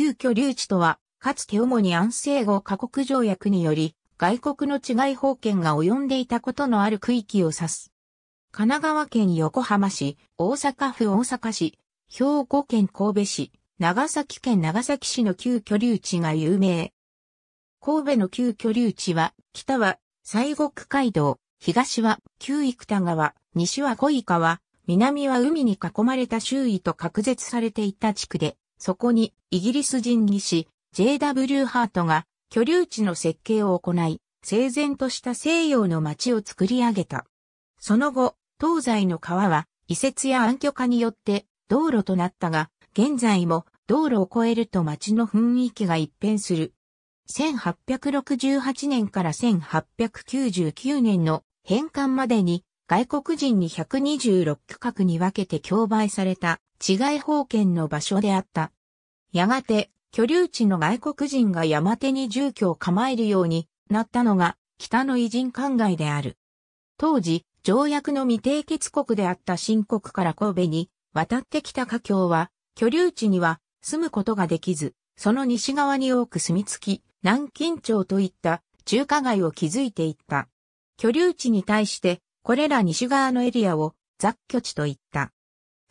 旧居留地とは、かつて主に安政後加国条約により、外国の治外法権が及んでいたことのある区域を指す。神奈川県横浜市、大阪府大阪市、兵庫県神戸市、長崎県長崎市の旧居留地が有名。神戸の旧居留地は、北は西国街道、東は旧生田川、西は小井川、南は海に囲まれた周囲と隔絶されていた地区で、そこにイギリス人技師 J.W. ハートが居留地の設計を行い、整然とした西洋の街を作り上げた。その後、東西の川は移設や暗渠化によって道路となったが、現在も道路を越えると街の雰囲気が一変する。1868年から1899年の返還までに外国人に126区画に分けて競売された治外法権の場所であった。やがて、居留地の外国人が山手に住居を構えるようになったのが北の偉人灌漑である。当時、条約の未締結国であった新国から神戸に渡ってきた華僑は、居留地には住むことができず、その西側に多く住み着き、南京町といった中華街を築いていった。居留地に対してこれら西側のエリアを雑居地といった。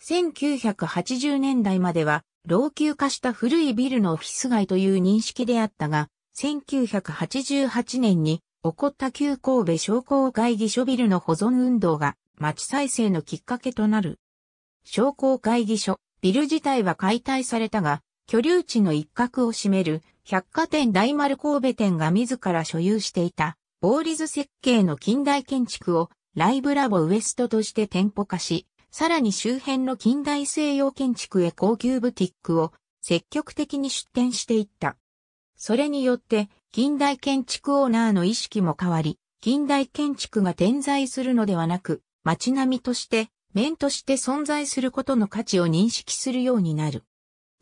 1980年代までは老朽化した古いビルのオフィス街という認識であったが、1988年に起こった旧神戸商工会議所ビルの保存運動が町再生のきっかけとなる。商工会議所、ビル自体は解体されたが、居留地の一角を占める百貨店大丸神戸店が自ら所有していた、ボーリズ設計の近代建築をライブラボウエストとして店舗化し、さらに周辺の近代西洋建築へ高級ブティックを積極的に出展していった。それによって近代建築オーナーの意識も変わり、近代建築が点在するのではなく、街並みとして、面として存在することの価値を認識するようになる。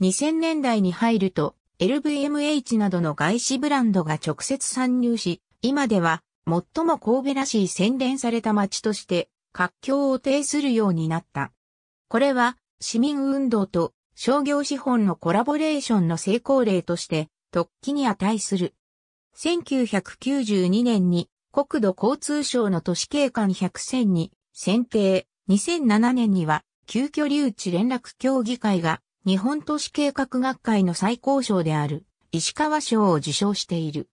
2000年代に入ると、LVMH などの外資ブランドが直接参入し、今では最も神戸らしい洗練された街として活況を呈するようになった。これは市民運動と商業資本のコラボレーションの成功例として突起に値する。1992年に国土交通省の都市景観100選に選定、2007年には急遽留置連絡協議会が日本都市計画学会の最高賞である石川賞を受賞している。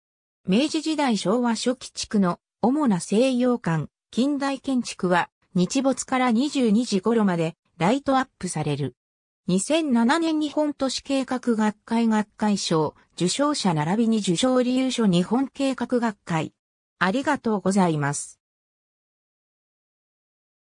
明治時代昭和初期地区の主な西洋館、近代建築は日没から22時頃までライトアップされる。2007年日本都市計画学会学会賞、受賞者並びに受賞理由書日本計画学会。ありがとうございます。